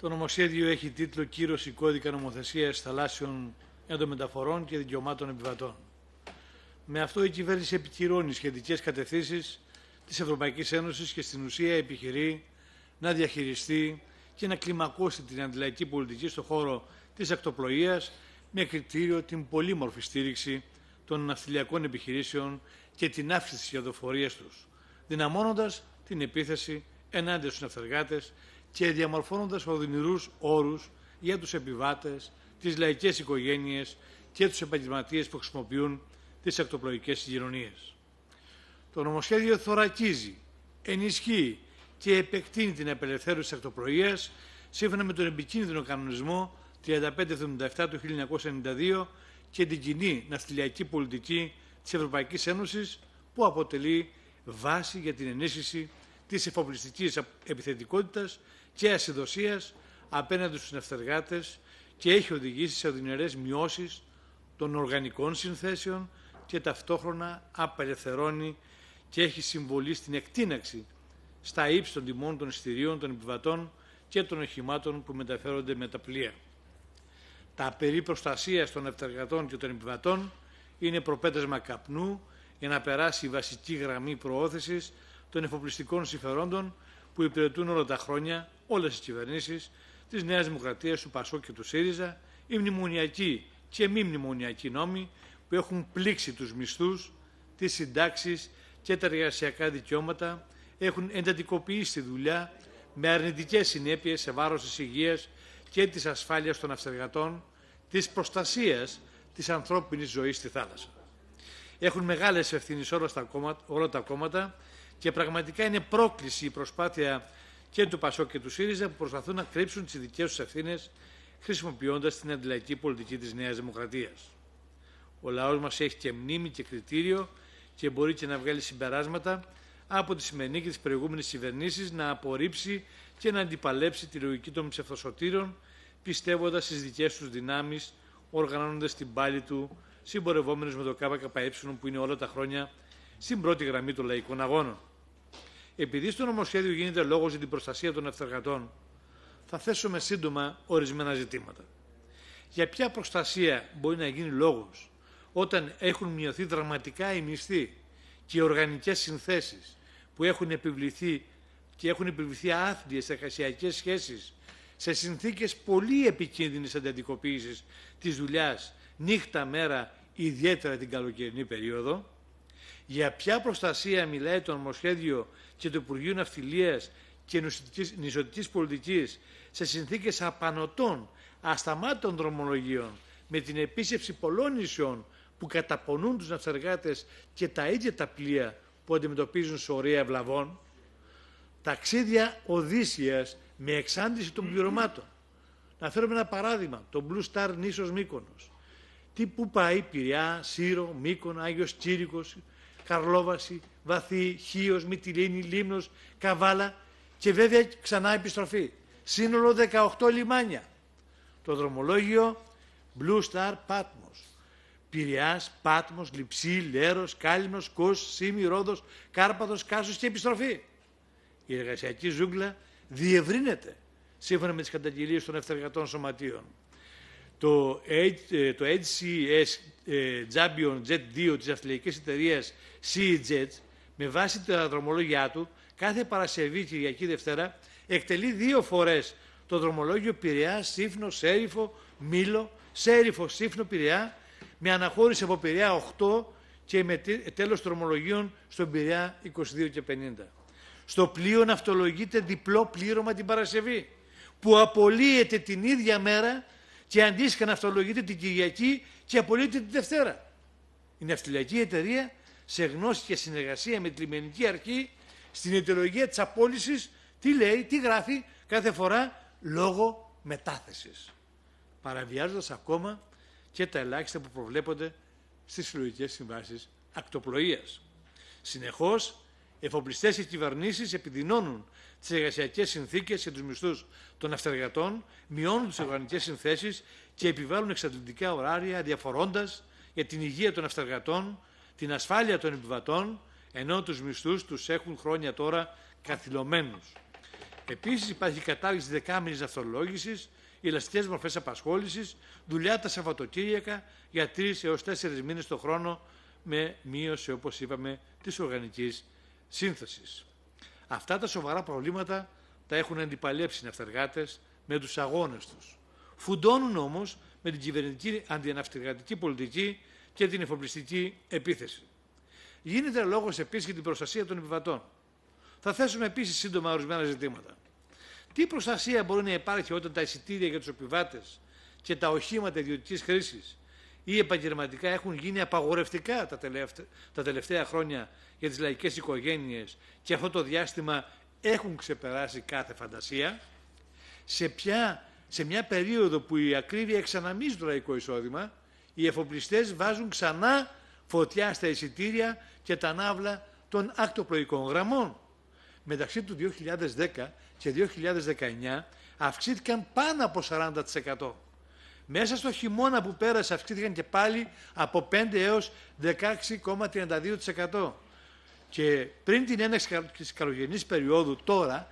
Το νομοσχέδιο έχει τίτλο «Κύρωση κώδικα νομοθεσίας θαλάσσιων εντομεταφορών και δικαιωμάτων επιβατών». Με αυτό η κυβέρνηση επικυρώνει σχετικές κατευθύνσεις της Ευρωπαϊκής Ένωσης και στην ουσία επιχειρεί να διαχειριστεί και να κλιμακώσει την αντιλαϊκή πολιτική στον χώρο της ακτοπλοείας με κριτήριο την πολύμορφη στήριξη των ναυτιλιακών επιχειρήσεων και την αύξηση της τους, δυναμώνοντας την επίθεση ενάντια στους ναυτεργάτες και διαμορφώνοντας οδυνηρούς όρους για τους επιβάτες, τις λαϊκές οικογένειες και τους επαγγελματίες που χρησιμοποιούν τις ακτοπλογικές συγκοινωνίες. Το νομοσχέδιο θωρακίζει, ενισχύει και επεκτείνει την απελευθέρωση της ακτοπλογίας σύμφωνα με τον επικίνδυνο κανονισμό 3577 του 1992 και την κοινή ναυτιλιακή πολιτική της Ευρωπαϊκής Ένωσης που αποτελεί βάση για την ενίσχυση της εφοπλιστικής επιθετικότητας και ασυδοσίας απέναντι στους νευτεργάτες και έχει οδηγήσει σε οδυνηρές μειώσεις των οργανικών συνθέσεων και ταυτόχρονα απελευθερώνει και έχει συμβολή στην εκτείναξη στα ύψη των τιμών των εισιτηρίων, των επιβατών και των οχημάτων που μεταφέρονται με τα πλοία. Τα περί προστασίας των ευτεργατών και των επιβατών είναι προπέτασμα καπνού για να περάσει η βασική γραμμή προώθησης των εφοπλιστικών συμφερόντων που υπηρετούν όλα τα χρόνια όλες τις κυβερνήσεις της Νέας Δημοκρατίας, του Πασό και του ΣΥΡΙΖΑ, οι μνημονιακοί και μη μνημονιακοί νόμοι που έχουν πλήξει τους μισθούς, τις συντάξεις και τα εργασιακά δικαιώματα, έχουν εντατικοποιήσει τη δουλειά με αρνητικές συνέπειες σε βάρος της υγείας και της ασφάλειας των αυστεργατών, της προστασίας της ανθρώπινης ζωής στη θάλασσα. Έχουν μεγάλες ευθύνες όλα κόμματα, όλα τα κόμματα και πραγματικά είναι πρόκληση η προσπάθεια και του Πασό και του ΣΥΡΙΖΑ που προσπαθούν να κρύψουν τις δικές τους ευθύνες χρησιμοποιώντας την αντιλαϊκή πολιτική της Νέας Δημοκρατίας. Ο λαός μας έχει και μνήμη και κριτήριο και μπορεί και να βγάλει συμπεράσματα από τη σημερινή και τις προηγούμενες κυβερνήσεις να απορρίψει και να αντιπαλέψει τη λογική των ψευδοσωτήρων, πιστεύοντας στις δικές τους δυνάμεις, οργανώνοντας την πάλη του, συμπορευόμενος με το ΚΚΕ που είναι όλα τα χρόνια στην πρώτη γραμμή των λαϊκών αγώνων. Επειδή στο νομοσχέδιο γίνεται λόγος για την προστασία των ευθεργατών, θα θέσουμε σύντομα ορισμένα ζητήματα. Για ποια προστασία μπορεί να γίνει λόγος όταν έχουν μειωθεί δραματικά οι μισθοί και οι οργανικές συνθέσεις που έχουν επιβληθεί και έχουν επιβληθεί άθλιες εργασιακές σχέσεις σε συνθήκες πολύ επικίνδυνης αντιαντικοποίησης της δουλειάς νύχτα μέρα, ιδιαίτερα την καλοκαιρινή περίοδο, για ποια προστασία μιλάει το νομοσχέδιο και του Υπουργείου Ναυτιλίας και νησιωτικής πολιτικής σε συνθήκες απανοτών, ασταμάτων δρομολογίων, με την επίσκεψη πολλών νησιών που καταπονούν τους ναυσεργάτες και τα ίδια τα πλοία που αντιμετωπίζουν σωρία βλαβών, ταξίδια Οδύσσιας με εξάντληση των πληρωμάτων. Να φέρουμε ένα παράδειγμα, το Blue Star νήσος Μύκονος. Τι που πάει Πυριά, Σύρο, Μύκονο, άγιος Τσίρικος, Καρλόβαση, Βαθύ, Χίος, Μυτιλίνη, Λίμνος, Καβάλα και βέβαια ξανά επιστροφή. Σύνολο 18 λιμάνια. Το δρομολόγιο Blue Star Πάτμος, Πηρεά, Πάτμο, Λιψή, Λέρος, Κάλυμνος, Κος, Σίμι, Ρόδος, Κάρπαδο, Κάσος και επιστροφή. Η εργασιακή ζούγκλα διευρύνεται σύμφωνα με τις καταγγελίες των ευθεργατών σωματείων. Το, ε, το HCS Τζάμπιον ε, Champion Jet 2 της αυτιλιακής εταιρείας CEJET με βάση τα δρομολόγια του κάθε Παρασκευή Κυριακή Δευτέρα εκτελεί δύο φορές το δρομολόγιο Πειραιά, Σύφνο, Σέριφο, Μήλο, Σέριφο, Σύφνο, Πειραιά με αναχώρηση από Πειραιά 8 και με τέλος δρομολογίων στον Πειραιά 22 και 50. Στο πλοίο ναυτολογείται διπλό πλήρωμα την Παρασκευή που απολύεται την ίδια μέρα και αντίστοιχα ναυτολογείται την Κυριακή και απολύεται τη Δευτέρα. Η ναυτιλιακή εταιρεία σε γνώση και συνεργασία με τη λιμενική αρχή στην ιδεολογία της απόλυσης τι λέει, τι γράφει κάθε φορά λόγω μετάθεσης, Παραβιάζοντας ακόμα και τα ελάχιστα που προβλέπονται στις συλλογικές συμβάσεις ακτοπλοείας. Συνεχώς, εφοπλιστές και κυβερνήσεις επιδεινώνουν τις εργασιακές συνθήκες και τους μισθούς των αυτεργατών, μειώνουν τις οργανικές συνθέσεις και επιβάλλουν εξαντλητικά ωράρια διαφορώντας για την υγεία των αυτεργατών, την ασφάλεια των επιβατών, ενώ τους μισθούς τους έχουν χρόνια τώρα καθυλωμένους. Επίσης, υπάρχει κατάργηση δεκάμινης αυτολόγηση, ελαστικές μορφές απασχόλησης, δουλειά τα Σαββατοκύριακα για τρεις έως τέσσερις μήνες το χρόνο με μείωση, όπως είπαμε, της οργανικής σύνθεσης. Αυτά τα σοβαρά προβλήματα τα έχουν αντιπαλέψει οι αυτεργάτε με τους αγώνες τους. Φουντώνουν όμως με την κυβερνητική αντιναυτικατική πολιτική και την εφοπλιστική επίθεση. Γίνεται λόγος επίσης για την προστασία των επιβατών. Θα θέσουμε επίσης σύντομα ορισμένα ζητήματα. Τι προστασία μπορεί να υπάρχει όταν τα εισιτήρια για τους επιβάτες και τα οχήματα ιδιωτικής χρήσης ή επαγγελματικά έχουν γίνει απαγορευτικά τα τελευταία, τα χρόνια για τις λαϊκές οικογένειες και αυτό το διάστημα έχουν ξεπεράσει κάθε φαντασία, σε ποια σε μια περίοδο που η ακρίβεια εξαναμίζει το λαϊκό εισόδημα, οι εφοπλιστές βάζουν ξανά φωτιά στα εισιτήρια και τα ναύλα των ακτοπλοϊκών γραμμών. Μεταξύ του 2010 και 2019 αυξήθηκαν πάνω από 40%. Μέσα στο χειμώνα που πέρασε αυξήθηκαν και πάλι από 5 έως 16,32%. Και πριν την έναξη της καλογενής περίοδου τώρα,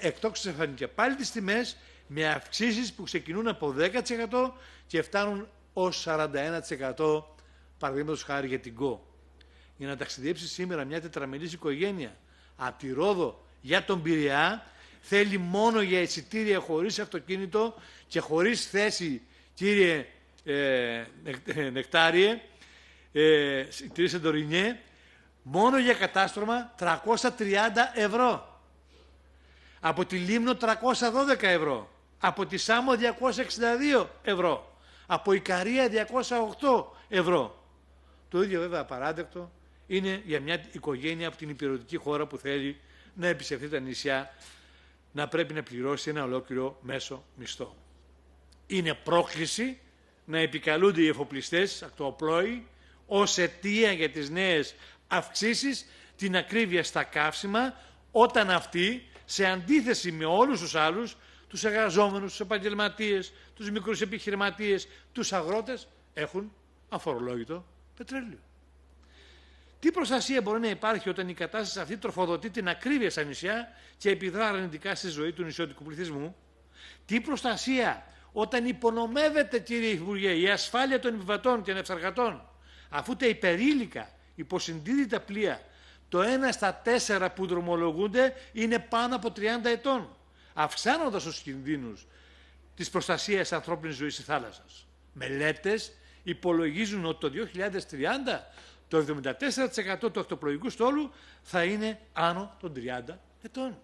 εκτός, και πάλι τις τιμές με αυξήσεις που ξεκινούν από 10% και φτάνουν ως 41% παραδείγματος χάρη για την ΚΟ. Για να ταξιδέψει σήμερα μια τετραμελής οικογένεια από τη Ρόδο για τον Πειραιά θέλει μόνο για εισιτήρια χωρίς αυτοκίνητο και χωρίς θέση κύριε ε, ε, Νεκτάριε, ε, κύριε Σεντορινιέ, μόνο για κατάστρωμα 330 ευρώ. Από τη Λίμνο 312 ευρώ. Από τη Σάμο 262 ευρώ. Από η Καρία 208 ευρώ. Το ίδιο βέβαια απαράδεκτο είναι για μια οικογένεια από την υπηρετική χώρα που θέλει να επισκεφθεί τα νησιά να πρέπει να πληρώσει ένα ολόκληρο μέσο μισθό. Είναι πρόκληση να επικαλούνται οι εφοπλιστές, ακτοπλώοι, ως αιτία για τις νέες αυξήσεις την ακρίβεια στα καύσιμα, όταν αυτοί, σε αντίθεση με όλους τους άλλους, τους εργαζόμενους, τους επαγγελματίες, τους μικρούς επιχειρηματίες, τους αγρότες, έχουν αφορολόγητο πετρέλαιο. Τι προστασία μπορεί να υπάρχει όταν η κατάσταση αυτή τροφοδοτεί την ακρίβεια στα νησιά και επιδρά αρνητικά στη ζωή του νησιωτικού πληθυσμού. Τι προστασία όταν υπονομεύεται, κύριε Υπουργέ, η ασφάλεια των επιβατών και ανεψαργατών αφού τα υπερήλικα υποσυντήρητα πλοία, το ένα στα τέσσερα που δρομολογούνται είναι πάνω από 30 ετών αυξάνοντας τους κινδύνους της προστασίας ανθρώπινης ζωής στη θάλασσας. Μελέτες υπολογίζουν ότι το 2030 το 74% του αυτοπλογικού στόλου θα είναι άνω των 30 ετών.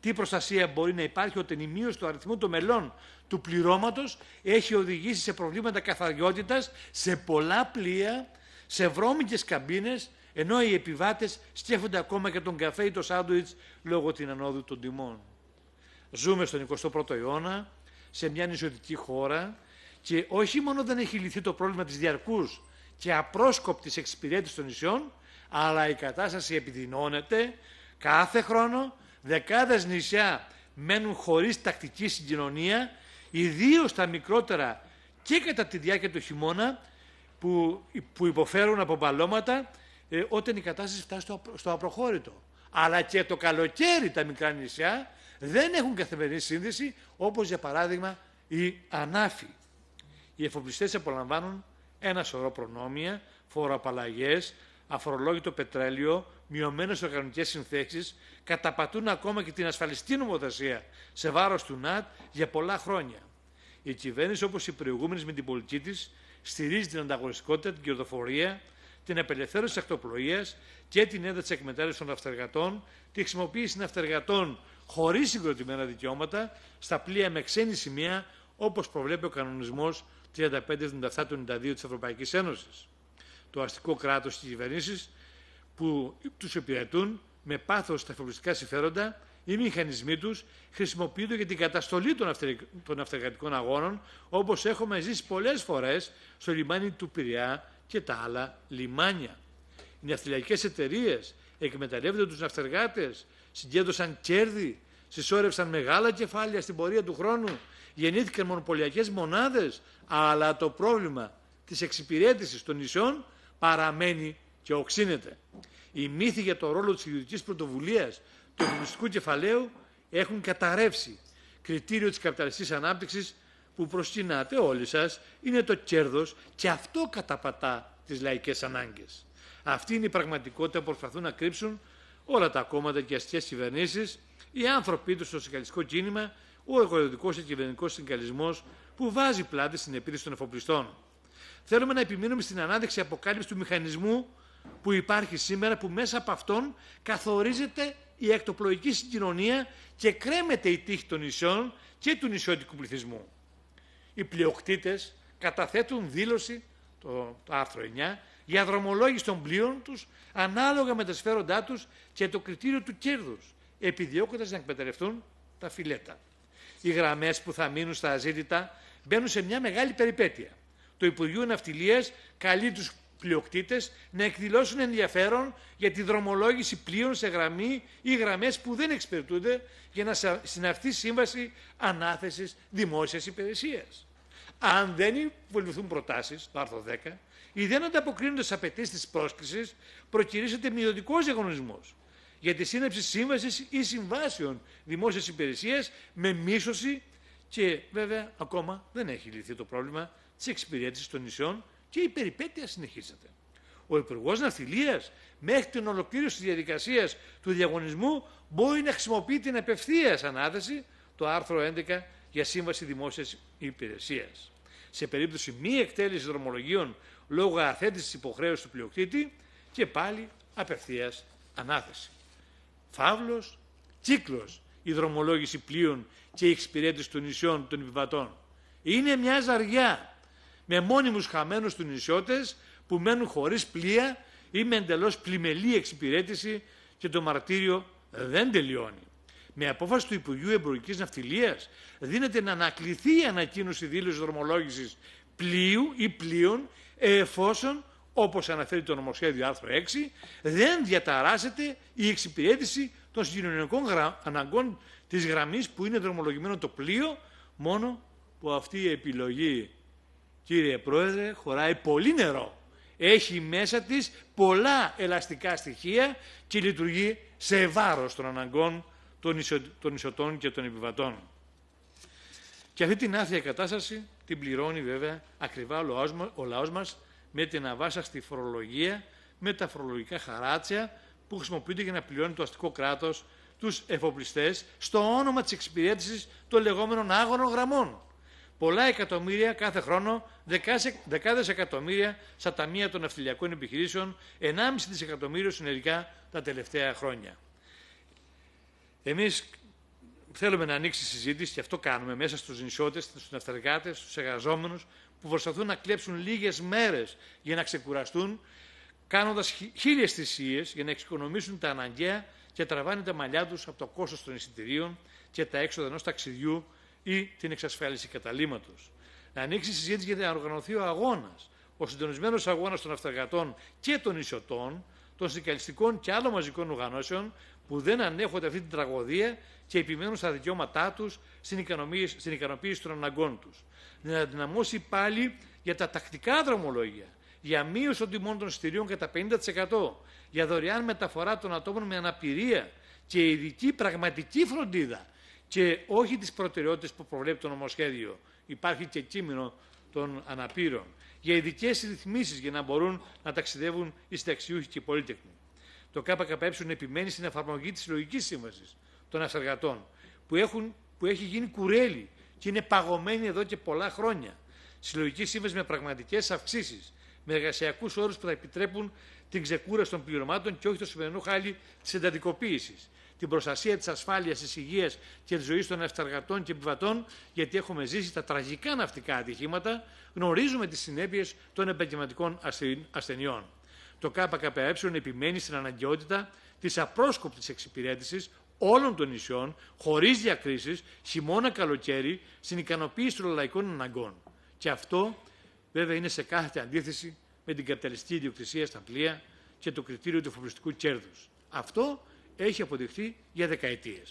Τι προστασία μπορεί να υπάρχει όταν η μείωση του αριθμού των μελών του πληρώματος έχει οδηγήσει σε προβλήματα καθαριότητας σε πολλά πλοία, σε βρώμικες καμπίνες, ενώ οι επιβάτες σκέφτονται ακόμα και τον καφέ ή το σάντουιτς λόγω την ανόδου των τιμών. Ζούμε στον 21ο αιώνα, σε μια νησιωτική χώρα και όχι μόνο δεν έχει λυθεί το πρόβλημα της διαρκούς και απρόσκοπτης εξυπηρέτησης των νησιών, αλλά η κατάσταση επιδεινώνεται κάθε χρόνο, δεκάδες νησιά μένουν χωρίς τακτική συγκοινωνία, ιδίως τα μικρότερα και κατά τη διάρκεια του χειμώνα που, υποφέρουν από μπαλώματα ε, όταν η κατάσταση φτάσει στο απροχώρητο. Αλλά και το καλοκαίρι τα μικρά νησιά δεν έχουν καθημερινή σύνδεση, όπως για παράδειγμα οι ανάφοι. Οι εφοπλιστές απολαμβάνουν ένα σωρό προνόμια, φοροαπαλλαγές, αφορολόγητο πετρέλαιο, μειωμένες οργανικές συνθέσει, καταπατούν ακόμα και την ασφαλιστή νομοθεσία σε βάρος του ΝΑΤ για πολλά χρόνια. Η κυβέρνηση, όπως οι προηγούμενες με την πολιτική της, στηρίζει την ανταγωνιστικότητα, την κερδοφορία, την απελευθέρωση της ακτοπλοείας και την ένταση εκμετάλλευσης των αυτεργατών, τη χρησιμοποίηση αυτεργατών χωρίς συγκροτημένα δικαιώματα στα πλοία με ξένη σημεία... όπως προβλέπει ο κανονισμός 3577 92 της Ευρωπαϊκής Ένωσης. Το αστικό κράτος και κυβερνήσεις που τους υπηρετούν με πάθος τα εφοπλιστικά συμφέροντα ή μηχανισμοί τους χρησιμοποιούνται για την καταστολή των αυτεργατικών αγώνων, όπως έχουμε ζήσει πολλές φορές στο λιμάνι του Πυριά και τα άλλα λιμάνια. Οι ναυτιλιακές εταιρείες εκμεταλλεύονται τους ναυτεργάτες συγκέντρωσαν κέρδη, συσσόρευσαν μεγάλα κεφάλια στην πορεία του χρόνου, γεννήθηκαν μονοπωλιακές μονάδες, αλλά το πρόβλημα της εξυπηρέτησης των νησιών παραμένει και οξύνεται. Οι μύθοι για το ρόλο της ιδιωτικής πρωτοβουλίας του εθνικού κεφαλαίου έχουν καταρρεύσει. Κριτήριο της καπιταλιστικής ανάπτυξης που προστινάτε όλοι σας είναι το κέρδος και αυτό καταπατά τις λαϊκές ανάγκες. Αυτή είναι η πραγματικότητα που προσπαθούν να κρύψουν όλα τα κόμματα και αστικές κυβερνήσεις, οι άνθρωποι τους στο συγκαλιστικό κίνημα, ο εγωιδικό και κυβερνητικός συγκαλισμό που βάζει πλάτη στην επίδυση των εφοπλιστών. Θέλουμε να επιμείνουμε στην ανάδειξη αποκάλυψης του μηχανισμού που υπάρχει σήμερα, που μέσα από αυτόν καθορίζεται η εκτοπλοϊκή συγκοινωνία και κρέμεται η τύχη των νησιών και του νησιωτικού πληθυσμού. Οι πλειοκτήτες καταθέτουν δήλωση, το, το άρθρο για δρομολόγηση των πλοίων τους ανάλογα με τα σφαίροντά τους και το κριτήριο του κέρδους, επιδιώκοντας να εκμεταλλευτούν τα φιλέτα. Οι γραμμές που θα μείνουν στα αζήτητα μπαίνουν σε μια μεγάλη περιπέτεια. Το Υπουργείο Ναυτιλίας καλεί τους πλειοκτήτες να εκδηλώσουν ενδιαφέρον για τη δρομολόγηση πλοίων σε γραμμή ή γραμμές που δεν εξυπηρετούνται για να συναυθεί σύμβαση ανάθεσης δημόσιας υπηρεσίας. Αν δεν υποβληθούν προτάσεις το άρθρο 10, ή δεν ανταποκρίνονται στις απαιτήσεις της πρόσκλησης, προκυρήσεται μειωτικό διαγωνισμός για τη σύναψη σύμβασης ή συμβάσεων δημόσιας υπηρεσίας με μίσωση και βέβαια ακόμα δεν έχει λυθεί το πρόβλημα της εξυπηρέτησης των νησιών και η περιπέτεια συνεχίζεται. Ο Υπουργός Ναυτιλίας μέχρι την ολοκλήρωση της διαδικασίας του διαγωνισμού μπορεί να χρησιμοποιεί την απευθείας ανάθεση το άρθρο 11 για σύμβαση δημόσιας υπηρεσίας. Σε περίπτωση μη εκτέλεσης δρομολογίων λόγω αθέτησης υποχρέωσης του πλειοκτήτη και πάλι απευθείας ανάθεση. Φαύλος, κύκλος η δρομολόγηση πλοίων και η εξυπηρέτηση των νησιών των επιβατών. Είναι μια ζαριά με μόνιμους χαμένους τους νησιώτες που μένουν χωρίς πλοία ή με εντελώς πλημελή εξυπηρέτηση και το μαρτύριο δεν τελειώνει. Με απόφαση του Υπουργείου Εμπορικής Ναυτιλίας δίνεται να ανακληθεί η ανακοίνωση δήλωσης δρομολόγησης πλοίου ή πλοίων εφόσον, όπως αναφέρει το νομοσχέδιο άρθρο 6, δεν διαταράσσεται η εξυπηρέτηση των συγκοινωνικών αναγκών της γραμμής που είναι δρομολογημένο το πλοίο, μόνο που αυτή η επιλογή, κύριε Πρόεδρε, χωράει πολύ νερό. Έχει μέσα της πολλά ελαστικά στοιχεία και λειτουργεί σε βάρος των αναγκών των, ισοτών και των επιβατών. Και αυτή την άθεια κατάσταση την πληρώνει βέβαια ακριβά ο λαός μας με την αβάσαστη φορολογία, με τα φορολογικά χαράτσια που χρησιμοποιούνται για να πληρώνει το αστικό κράτος τους εφοπλιστές στο όνομα της εξυπηρέτησης των λεγόμενων άγωνων γραμμών. Πολλά εκατομμύρια κάθε χρόνο, δεκάδες εκατομμύρια στα ταμεία των αυτιλιακών επιχειρήσεων, 1,5 δισεκατομμύριο συνολικά τα τελευταία χρόνια. Εμείς θέλουμε να ανοίξει συζήτηση, και αυτό κάνουμε μέσα στους νησιώτες, στους ναυτεργάτες, στους εργαζόμενους, που προσπαθούν να κλέψουν λίγες μέρες για να ξεκουραστούν, κάνοντας χίλιες θυσίες για να εξοικονομήσουν τα αναγκαία και τραβάνε τα μαλλιά τους από το κόστος των εισιτηρίων και τα έξοδα ενός ταξιδιού ή την εξασφάλιση καταλήμματο. Να ανοίξει συζήτηση για να οργανωθεί ο αγώνας, ο συντονισμένος αγώνας των αυτεργατών και των νησιωτών, των συνδικαλιστικών και άλλων μαζικών οργανώσεων που δεν ανέχονται αυτή την τραγωδία και επιμένουν στα δικαιώματά τους στην, στην ικανοποίηση των αναγκών τους. Να δυναμώσει πάλι για τα τακτικά δρομολόγια, για μείωση των τιμών των στηρίων κατά 50%, για δωρεάν μεταφορά των ατόμων με αναπηρία και ειδική πραγματική φροντίδα και όχι τις προτεραιότητες που προβλέπει το νομοσχέδιο. Υπάρχει και κείμενο των αναπήρων για ειδικές ρυθμίσεις για να μπορούν να ταξιδεύουν οι συνταξιούχοι και οι πολίτεκνοι. Το ΚΚΕ επιμένει στην εφαρμογή της συλλογικής σύμβασης των ασταργατών, που, έχουν, που έχει γίνει κουρέλι και είναι παγωμένη εδώ και πολλά χρόνια. Συλλογική σύμβαση με πραγματικές αυξήσεις, με εργασιακούς όρους που θα επιτρέπουν την ξεκούραση των πληρωμάτων και όχι το σημερινό χάλι της εντατικοποίησης την προστασία της ασφάλειας, της υγείας και της ζωής των αυταργατών και επιβατών, γιατί έχουμε ζήσει τα τραγικά ναυτικά ατυχήματα, γνωρίζουμε τις συνέπειες των επαγγελματικών ασθενειών. Το ΚΚΕ επιμένει στην αναγκαιότητα της απρόσκοπτης εξυπηρέτησης όλων των νησιών, χωρίς διακρίσεις, χειμώνα-καλοκαίρι, στην ικανοποίηση των λαϊκών αναγκών. Και αυτό βέβαια είναι σε κάθε αντίθεση με την καπιταλιστική ιδιοκτησία στα πλοία και το κριτήριο του εφοπλιστικού κέρδους. Αυτό έχει αποδειχθεί για δεκαετίες.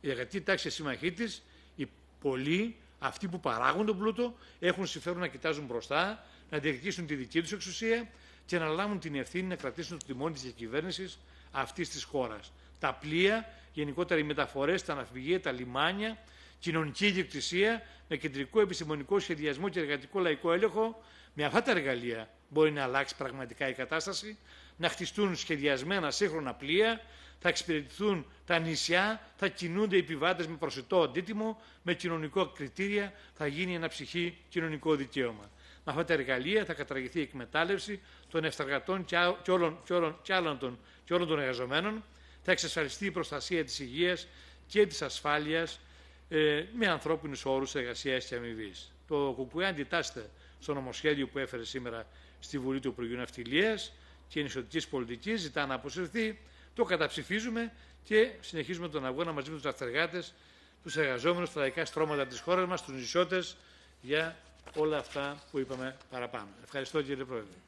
Η εργατική τάξη συμμαχή της, οι πολλοί, αυτοί που παράγουν τον πλούτο, έχουν συμφέρον να κοιτάζουν μπροστά, να διεκδικήσουν τη δική τους εξουσία και να λάβουν την ευθύνη να κρατήσουν το τιμόνι της διακυβέρνησης αυτής της χώρας. Τα πλοία, γενικότερα οι μεταφορές, τα αναφυγεία, τα λιμάνια, κοινωνική ιδιοκτησία, με κεντρικό επιστημονικό σχεδιασμό και εργατικό λαϊκό έλεγχο, με αυτά τα εργαλεία μπορεί να αλλάξει πραγματικά η κατάσταση, να χτιστούν σχεδιασμένα σύγχρονα πλοία, θα εξυπηρετηθούν τα νησιά, θα κινούνται οι επιβάτες με προσιτό αντίτιμο, με κοινωνικό κριτήρια, θα γίνει ένα ψυχή κοινωνικό δικαίωμα. Με αυτά τα εργαλεία θα καταργηθεί η εκμετάλλευση των ευσταργατών και όλων, και, και, των, και όλων των εργαζομένων, θα εξασφαλιστεί η προστασία της υγείας και της ασφάλειας ε, με ανθρώπινους όρους εργασίας και αμοιβή. Το ΚΚΕ αντιτάσσεται στο νομοσχέδιο που έφερε σήμερα στη Βουλή του Υπουργείου Ναυτιλίας και Νησιωτικής Πολιτικής, ζητά να αποσυρθεί το καταψηφίζουμε και συνεχίζουμε τον αγώνα μαζί με τους αυτεργάτες, τους εργαζόμενους, τα λαϊκά στρώματα της χώρας μας, τους νησιώτες για όλα αυτά που είπαμε παραπάνω. Ευχαριστώ κύριε Πρόεδρε.